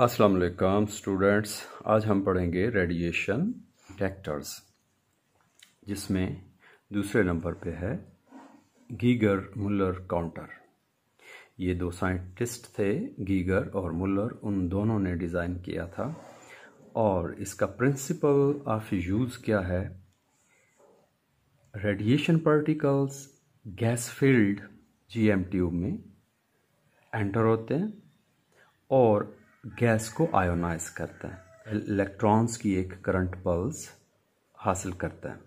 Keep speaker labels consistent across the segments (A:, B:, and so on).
A: अस्सलाम वालेकुम स्टूडेंट्स आज हम पढ़ेंगे रेडिएशन डिटेक्टर्स जिसमें दूसरे नंबर पे है गीगर मुलर काउंटर ये दो साइंटिस्ट थे गीगर और मुलर उन दोनों ने डिज़ाइन किया था और इसका प्रिंसिपल ऑफ यूज़ क्या है radiation particles gas field GM tube में एंटर होते हैं और गैस को आयोनाइज करता है इलेक्ट्रॉन्स की एक करंट पल्स हासिल करता है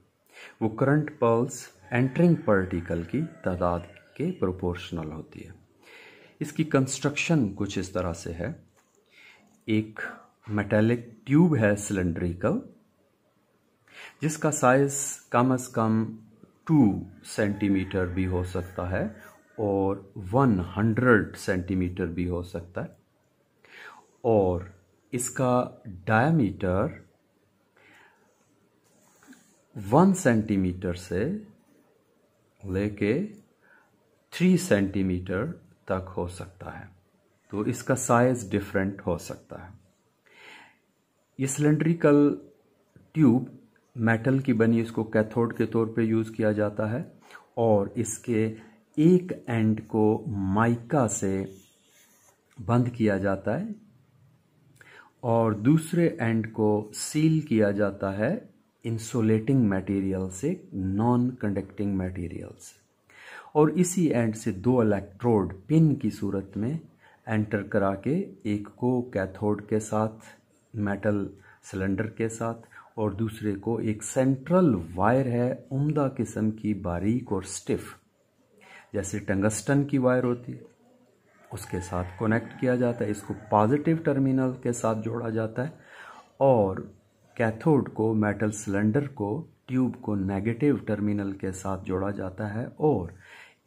A: वो करंट पल्स एंटरिंग पार्टिकल की तादाद के प्रोपोर्शनल होती है इसकी कंस्ट्रक्शन कुछ इस तरह से है एक मेटेलिक ट्यूब है सिलेंड्रिकल जिसका साइज कम अज कम टू सेंटीमीटर भी हो सकता है और वन हंड्रेड सेंटीमीटर भी हो सकता है और इसका डायमीटर वन सेंटीमीटर से लेके थ्री सेंटीमीटर तक हो सकता है तो इसका साइज डिफरेंट हो सकता है ये सिलेंड्रिकल ट्यूब मेटल की बनी इसको कैथोड के तौर पे यूज़ किया जाता है और इसके एक एंड को माइका से बंद किया जाता है और दूसरे एंड को सील किया जाता है इंसोलेटिंग मटेरियल से नॉन कंडक्टिंग मटेरियल से और इसी एंड से दो इलेक्ट्रोड पिन की सूरत में एंटर करा के एक को कैथोड के साथ मेटल सिलेंडर के साथ और दूसरे को एक सेंट्रल वायर है उम्दा किस्म की बारीक और स्टिफ जैसे टंगस्टन की वायर होती है उसके साथ कनेक्ट किया जाता है इसको पॉजिटिव टर्मिनल के साथ जोड़ा जाता है और कैथोड को मेटल सिलेंडर को ट्यूब को नेगेटिव टर्मिनल के साथ जोड़ा जाता है और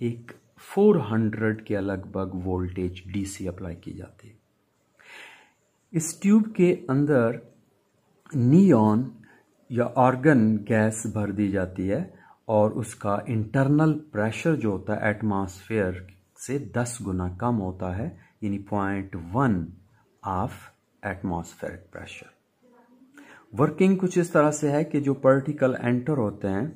A: एक 400 के लगभग वोल्टेज डीसी अप्लाई की जाती है इस ट्यूब के अंदर नियॉन या ऑर्गन गैस भर दी जाती है और उसका इंटरनल प्रेशर जो होता है एटमॉस्फेयर से दस गुना कम होता है यानी point one of atmospheric pressure working कुछ इस तरह से है कि जो पार्टिकल एंटर होते हैं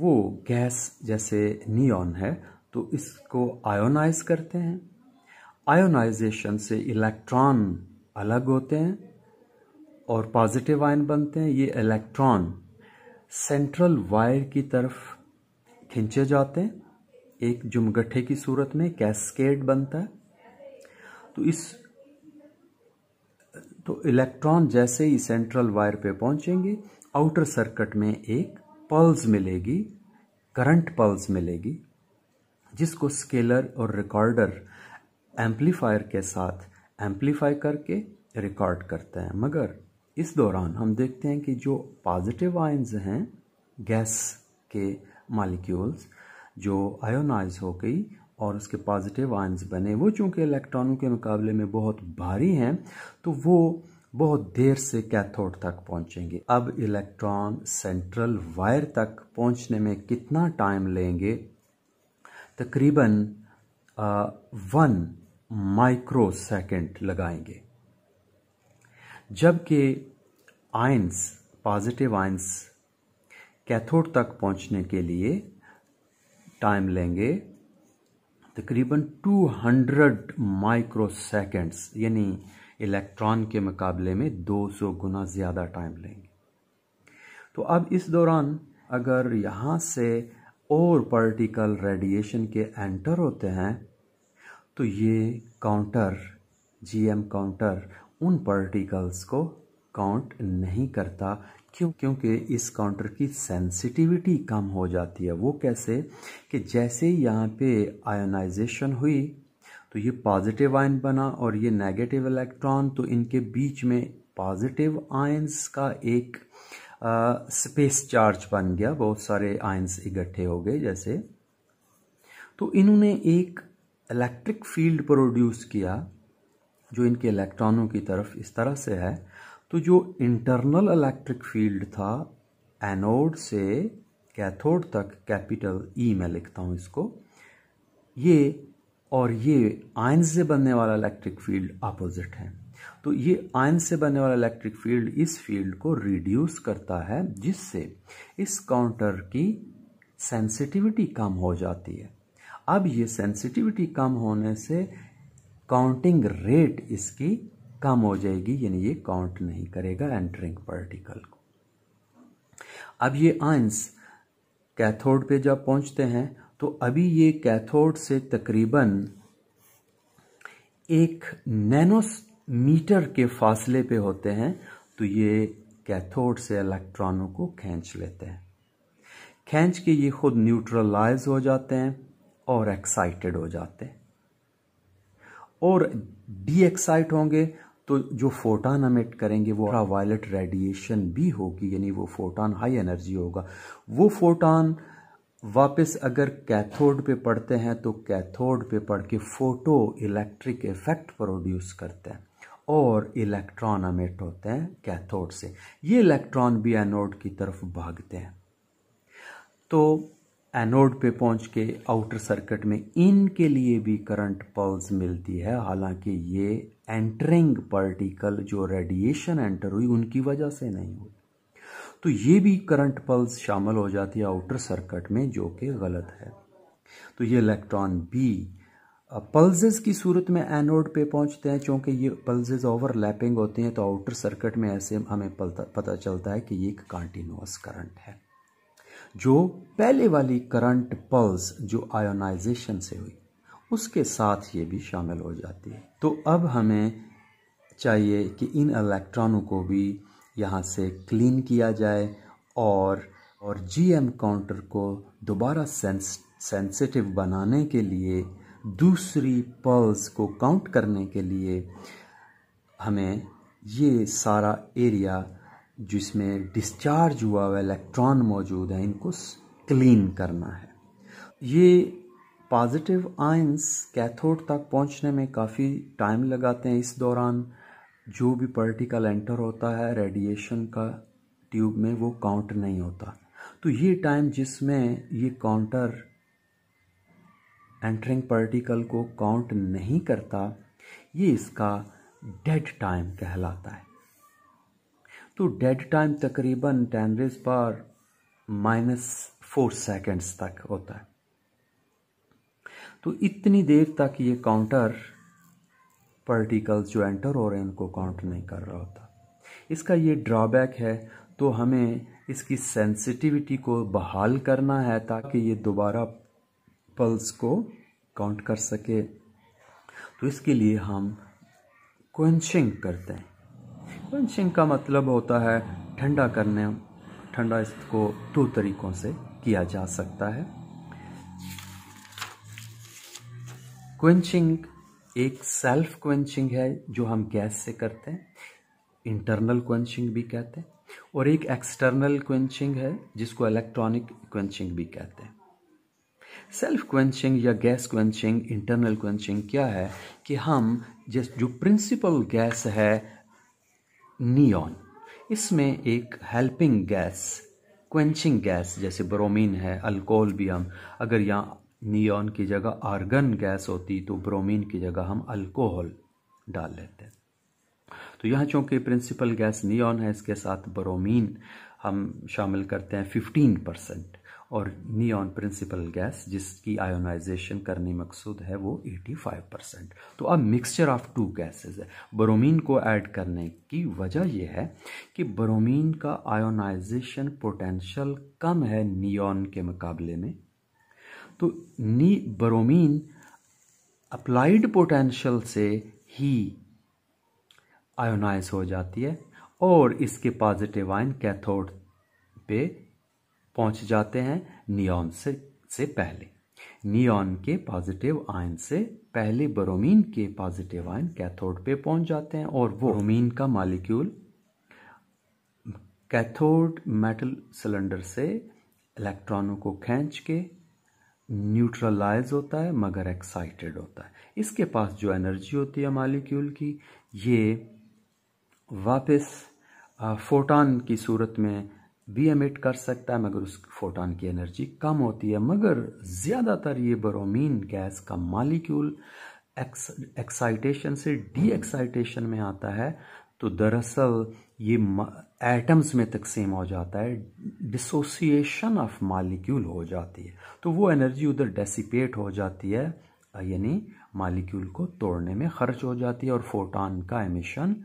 A: वो गैस जैसे नियॉन है तो इसको आयोनाइज करते हैं आयोनाइजेशन से इलेक्ट्रॉन अलग होते हैं और पॉजिटिव आयन बनते हैं ये इलेक्ट्रॉन सेंट्रल वायर की तरफ खींचे जाते हैं एक जुमगठे की सूरत में कैस्केड बनता है तो इस तो इलेक्ट्रॉन जैसे ही सेंट्रल वायर पे पहुंचेंगे आउटर सर्किट में एक पल्स मिलेगी करंट पल्स मिलेगी जिसको स्केलर और रिकॉर्डर एम्पलीफायर के साथ एम्पलीफाई करके रिकॉर्ड करते हैं मगर इस दौरान हम देखते हैं कि जो पॉजिटिव आयंस हैं गैस के मालिक्यूल्स जो आयोनाइज हो गई और उसके पॉजिटिव आयंस बने वो चूँकि इलेक्ट्रॉनों के मुकाबले में बहुत भारी हैं तो वो बहुत देर से कैथोड तक पहुंचेंगे अब इलेक्ट्रॉन सेंट्रल वायर तक पहुंचने में कितना टाइम लेंगे तकरीबन वन माइक्रो सेकेंड लगाएंगे जबकि आयंस पॉजिटिव आयंस कैथोड तक पहुंचने के लिए टाइम लेंगे तकरीबन 200 माइक्रो सेकेंड्स यानी इलेक्ट्रॉन के मुकाबले में 200 गुना ज़्यादा टाइम लेंगे तो अब इस दौरान अगर यहाँ से और पार्टिकल रेडिएशन के एंटर होते हैं तो ये काउंटर जीएम काउंटर उन पार्टिकल्स को काउंट नहीं करता क्यों क्योंकि इस काउंटर की सेंसिटिविटी कम हो जाती है वो कैसे कि जैसे ही यहाँ पे आयोनाइजेशन हुई तो ये पॉजिटिव आयन बना और ये नेगेटिव इलेक्ट्रॉन तो इनके बीच में पॉजिटिव आयंस का एक स्पेस चार्ज बन गया बहुत सारे आयंस इकट्ठे हो गए जैसे तो इन्होंने एक इलेक्ट्रिक फील्ड प्रोड्यूस किया जो इनके इलेक्ट्रॉनों की तरफ इस तरह से है तो जो इंटरनल इलेक्ट्रिक फील्ड था एनोड से कैथोड तक कैपिटल ई e मैं लिखता हूँ इसको ये और ये आयन से बनने वाला इलेक्ट्रिक फील्ड अपोजिट है तो ये आयन से बनने वाला इलेक्ट्रिक फील्ड इस फील्ड को रिड्यूस करता है जिससे इस काउंटर की सेंसिटिविटी कम हो जाती है अब ये सेंसिटिविटी कम होने से काउंटिंग रेट इसकी कम हो जाएगी यानी ये काउंट नहीं करेगा एंटरिंग पार्टिकल को अब ये आइंस कैथोड पे जब पहुंचते हैं तो अभी ये कैथोड से तकरीबन एक नैनोमीटर के फासले पे होते हैं तो ये कैथोड से इलेक्ट्रॉनों को खींच लेते हैं खींच के ये खुद न्यूट्रलाइज हो जाते हैं और एक्साइटेड हो जाते हैं और डी एक्साइट होंगे तो जो फोटान अमिट करेंगे वो अल्ट्रावायलेट रेडिएशन भी होगी यानी वो फोटान हाई एनर्जी होगा वो फोटान वापस अगर कैथोड पे पड़ते हैं तो कैथोड पे पड़ के फोटो इलेक्ट्रिक इफेक्ट प्रोड्यूस करते हैं और इलेक्ट्रॉन अमेट होते हैं कैथोड से ये इलेक्ट्रॉन भी एनोड की तरफ भागते हैं तो एनोड पे पहुंच के आउटर सर्किट में इनके लिए भी करंट पल्स मिलती है हालांकि ये एंटरिंग पार्टिकल जो रेडिएशन एंटर हुई उनकी वजह से नहीं हुई तो ये भी करंट पल्स शामिल हो जाती है आउटर सर्किट में जो कि गलत है तो ये इलेक्ट्रॉन बी पल्सेस की सूरत में एनोड पे पहुंचते हैं चूँकि ये पल्सेस ओवरलैपिंग होते हैं तो आउटर सर्किट में ऐसे हमें पता चलता है कि ये एक कंटिन्यूस करंट है जो पहले वाली करंट पल्स जो आयोनाइजेशन से हुई उसके साथ ये भी शामिल हो जाती है तो अब हमें चाहिए कि इन इलेक्ट्रॉनों को भी यहाँ से क्लीन किया जाए और और जीएम काउंटर को दोबारा सेंस सेंसिटिव बनाने के लिए दूसरी पल्स को काउंट करने के लिए हमें ये सारा एरिया जिसमें डिस्चार्ज हुआ हुआ इलेक्ट्रॉन मौजूद है इनको क्लीन करना है ये पॉजिटिव आयंस कैथोड तक पहुंचने में काफ़ी टाइम लगाते हैं इस दौरान जो भी पार्टिकल एंटर होता है रेडिएशन का ट्यूब में वो काउंट नहीं होता तो ये टाइम जिसमें ये काउंटर एंटरिंग पार्टिकल को काउंट नहीं करता ये इसका डेड टाइम कहलाता है तो डेड टाइम तकरीबन टेन रेज पर माइनस फोर सेकेंड्स तक होता है तो इतनी देर तक ये काउंटर पार्टिकल्स जो एंटर हो रहे हैं उनको काउंट नहीं कर रहा होता इसका ये ड्रॉबैक है तो हमें इसकी सेंसिटिविटी को बहाल करना है ताकि ये दोबारा पल्स को काउंट कर सके तो इसके लिए हम क्वेंचिंग करते हैं क्वेंचिंग का मतलब होता है ठंडा करने ठंडा इसको दो तरीक़ों से किया जा सकता है क्वेंचिंग एक सेल्फ क्वेंचिंग है जो हम गैस से करते हैं इंटरनल क्वेंचिंग भी कहते हैं और एक एक्सटर्नल क्वेंचिंग है जिसको इलेक्ट्रॉनिक क्वेंचिंग भी कहते हैं सेल्फ क्वेंचिंग या गैस क्वेंचिंग इंटरनल क्वेंचिंग क्या है कि हम जिस जो प्रिंसिपल गैस है नियॉन इसमें एक हेल्पिंग गैस क्वेंचिंग गैस जैसे ब्रोमीन है अल्कोहल भी हम अगर यहाँ नियॉन की जगह आर्गन गैस होती तो ब्रोमीन की जगह हम अल्कोहल डाल लेते हैं तो यहाँ चूँकि प्रिंसिपल गैस नियॉन है इसके साथ ब्रोमीन हम शामिल करते हैं फिफ्टीन परसेंट और नियॉन प्रिंसिपल गैस जिसकी आयोनाइजेशन करने मकसूद है वो 85 परसेंट तो अब मिक्सचर ऑफ टू गैसेस है ब्रोमीन को ऐड करने की वजह यह है कि ब्रोमीन का आयोनाइजेशन पोटेंशियल कम है नियॉन के मुकाबले में तो नी ब्रोमीन अप्लाइड पोटेंशियल से ही आयोनाइज हो जाती है और इसके पॉजिटिव आयन कैथोड पे पहुंच जाते हैं नियॉन से से पहले नियॉन के पॉजिटिव आयन से पहले ब्रोमीन के पॉजिटिव आयन कैथोड पे पहुंच जाते हैं और वो ब्रोमीन का मालिक्यूल कैथोड मेटल सिलेंडर से इलेक्ट्रॉनों को खींच के न्यूट्रलाइज होता है मगर एक्साइटेड होता है इसके पास जो एनर्जी होती है मालिक्यूल की ये वापस फोटान की सूरत में भी एमिट कर सकता है मगर उस फोटान की एनर्जी कम होती है मगर ज़्यादातर ये बरोमीन गैस का मालिक्यूल एक्साइटेशन से डी एक्साइटेशन में आता है तो दरअसल ये एटम्स में तकसीम हो जाता है डिसोसिएशन ऑफ मालिक्यूल हो जाती है तो वो एनर्जी उधर डेसिपेट हो जाती है यानी मालिक्यूल को तोड़ने में खर्च हो जाती है और फोटान का एमिशन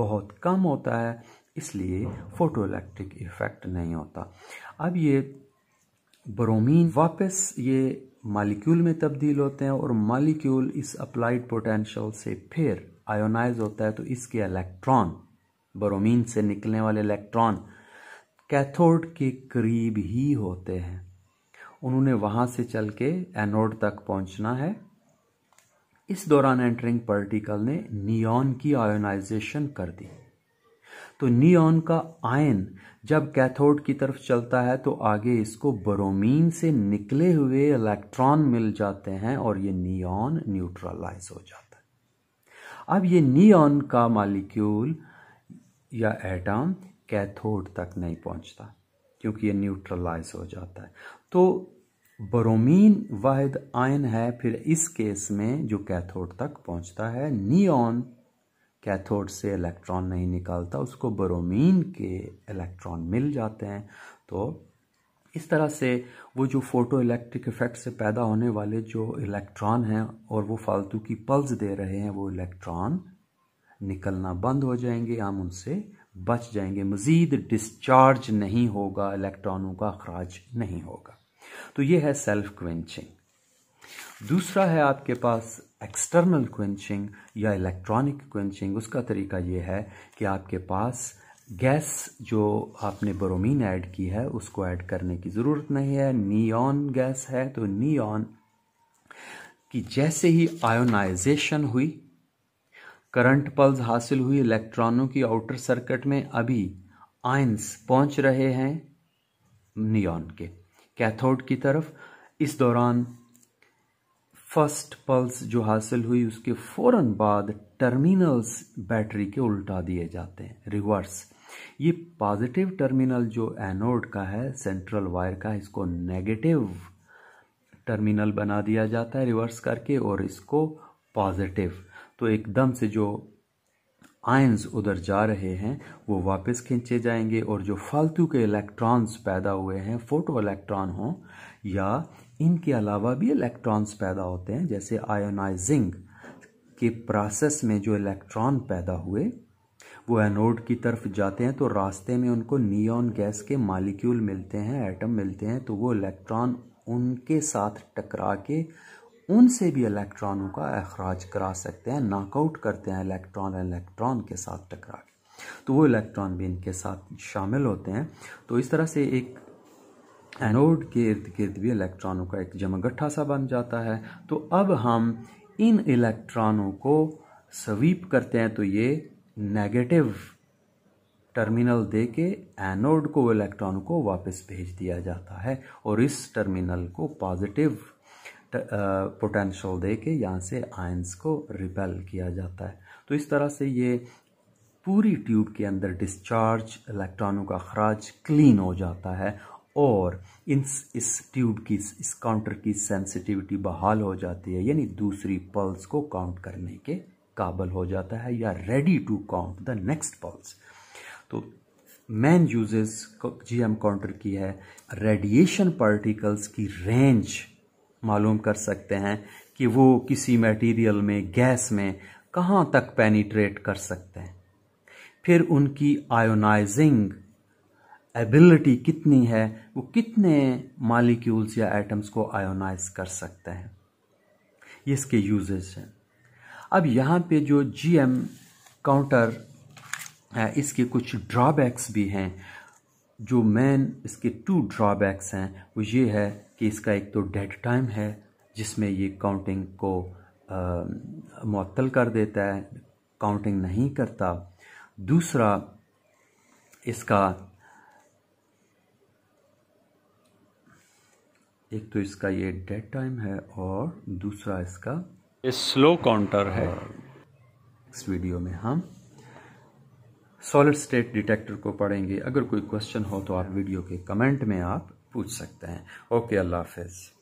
A: बहुत कम होता है इसलिए फोटोइलेक्ट्रिक इफेक्ट नहीं होता अब ये ब्रोमीन वापस ये मालिक्यूल में तब्दील होते हैं और मालिक्यूल इस अप्लाइड पोटेंशियल से फिर आयोनाइज होता है तो इसके इलेक्ट्रॉन ब्रोमीन से निकलने वाले इलेक्ट्रॉन कैथोड के करीब ही होते हैं उन्होंने वहां से चल के एनोड तक पहुंचना है इस दौरान एंटरिंग पार्टिकल ने नियॉन की आयोनाइजेशन कर दी तो नियॉन का आयन जब कैथोड की तरफ चलता है तो आगे इसको बरोमीन से निकले हुए इलेक्ट्रॉन मिल जाते हैं और ये नियॉन न्यूट्रलाइज हो जाता है अब ये नियॉन का मालिक्यूल या एटम कैथोड तक नहीं पहुंचता क्योंकि ये न्यूट्रलाइज हो जाता है तो बरोमीन वाहिद आयन है फिर इस केस में जो कैथोड तक पहुंचता है नियॉन कैथोड से इलेक्ट्रॉन नहीं निकालता उसको बरोमीन के इलेक्ट्रॉन मिल जाते हैं तो इस तरह से वो जो फोटो इलेक्ट्रिक इफेक्ट से पैदा होने वाले जो इलेक्ट्रॉन हैं और वो फालतू की पल्स दे रहे हैं वो इलेक्ट्रॉन निकलना बंद हो जाएंगे हम उनसे बच जाएंगे मज़ीद डिस्चार्ज नहीं होगा इलेक्ट्रॉनों का अखराज नहीं होगा तो ये है सेल्फ क्वेंचिंग दूसरा है आपके पास एक्सटर्नल क्वेंचिंग या इलेक्ट्रॉनिक क्वेंचिंग उसका तरीका यह है कि आपके पास गैस जो आपने बरोमीन ऐड की है उसको ऐड करने की ज़रूरत नहीं है नियॉन गैस है तो नियॉन कि जैसे ही आयोनाइजेशन हुई करंट पल्स हासिल हुई इलेक्ट्रॉनों की आउटर सर्किट में अभी आयंस पहुंच रहे हैं नियॉन के कैथोड की तरफ इस दौरान फर्स्ट पल्स जो हासिल हुई उसके फौरन बाद टर्मिनल्स बैटरी के उल्टा दिए जाते हैं रिवर्स ये पॉजिटिव टर्मिनल जो एनोड का है सेंट्रल वायर का इसको नेगेटिव टर्मिनल बना दिया जाता है रिवर्स करके और इसको पॉजिटिव तो एकदम से जो आयंस उधर जा रहे हैं वो वापस खींचे जाएंगे और जो फालतू के इलेक्ट्रॉन्स पैदा हुए हैं फोटो इलेक्ट्रॉन हों या इनके अलावा भी इलेक्ट्रॉन्स पैदा होते हैं जैसे आयोनाइजिंग के प्रोसेस में जो इलेक्ट्रॉन पैदा हुए वो एनोड की तरफ जाते हैं तो रास्ते में उनको नियॉन गैस के मालिक्यूल मिलते हैं एटम मिलते हैं तो वो इलेक्ट्रॉन उनके साथ टकरा के उनसे भी इलेक्ट्रॉनों का अखराज करा सकते हैं नॉकआउट करते हैं इलेक्ट्रॉन इलेक्ट्रॉन के साथ टकरा के तो वो इलेक्ट्रॉन भी इनके साथ शामिल होते हैं तो इस तरह से एक एनोड के इर्द गिर्द भी इलेक्ट्रॉनों का एक जमगट्ठा सा बन जाता है तो अब हम इन इलेक्ट्रॉनों को स्वीप करते हैं तो ये नेगेटिव टर्मिनल दे के एनोड को इलेक्ट्रॉन को वापस भेज दिया जाता है और इस टर्मिनल को पॉजिटिव पोटेंशियल दे के यहाँ से आयंस को रिपेल किया जाता है तो इस तरह से ये पूरी ट्यूब के अंदर डिस्चार्ज इलेक्ट्रॉनों का खराज क्लीन हो जाता है और इन इस ट्यूब की इस काउंटर की सेंसिटिविटी बहाल हो जाती है यानी दूसरी पल्स को काउंट करने के काबल हो जाता है या ready to count the next pulse तो main uses G M counter की है रेडिएशन पार्टिकल्स की रेंज मालूम कर सकते हैं कि वो किसी मटेरियल में गैस में कहाँ तक पेनिट्रेट कर सकते हैं फिर उनकी आयोनाइजिंग एबिलिटी कितनी है वो कितने मालिक्यूल्स या एटम्स को आयोनाइज कर सकते हैं ये इसके यूजेस हैं अब यहाँ पे जो जीएम काउंटर इसके कुछ ड्रॉबैक्स भी हैं जो मेन इसके टू ड्रॉबैक्स हैं वो ये है कि इसका एक तो डेड टाइम है जिसमें ये काउंटिंग को मअतल कर देता है काउंटिंग नहीं करता दूसरा इसका एक तो इसका ये डेड टाइम है और दूसरा इसका स्लो काउंटर है इस वीडियो में हम सॉलिड स्टेट डिटेक्टर को पढ़ेंगे अगर कोई क्वेश्चन हो तो आप वीडियो के कमेंट में आप पूछ सकते हैं ओके अल्लाह हाफिज़